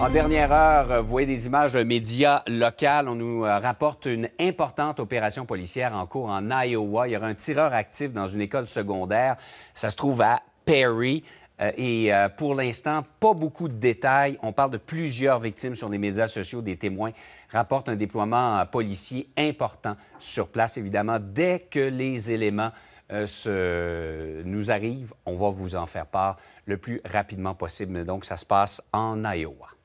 En dernière heure, vous voyez des images de médias locaux. On nous euh, rapporte une importante opération policière en cours en Iowa. Il y aura un tireur actif dans une école secondaire. Ça se trouve à Perry. Euh, et euh, pour l'instant, pas beaucoup de détails. On parle de plusieurs victimes sur les médias sociaux. Des témoins rapportent un déploiement policier important sur place. Évidemment, dès que les éléments nous arrivent, on va vous en faire part le plus rapidement possible. Donc, ça se passe en Iowa.